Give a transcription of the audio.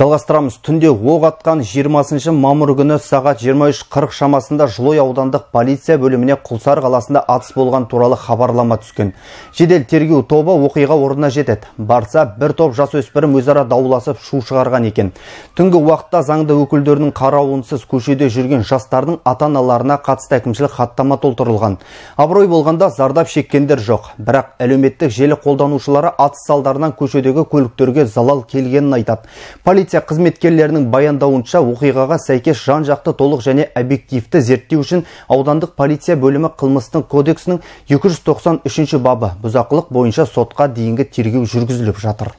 Жалғастырамыз түнде оқ атқан 20 мамыр күні сағат 23.40 шамасында Жылой аудандық полиция бөліміне Құлсар қаласында атыс болған туралы хабарлама түскен. Жедел тергеу тобы оқиға орнына жетеді. Барса бір топ өспірім өзара дауласып шу шығарған екен. Түнгі уақытта заңды өкілдерінің қарауынсыз көшеде жүрген жастардың ата-аналарына қатысты әкімшілік хаттама толтырылған. Абырой болғанда зардап шеккендер жоқ, бірақ әлеуметтік желі қолданушылары атыс салдарынан көшедегі көліктерге залал келгенін айтады. Полиция полиция қызметкерлерінің баяндауынша оқиғаға сәйкес жан жақты толық және объективті зерттеу үшін аудандық полиция бөлімі қылмыстың кодексінің 293 бабы бұзақылық бойынша сотқа дейінгі тергеу жүргізіліп жатыр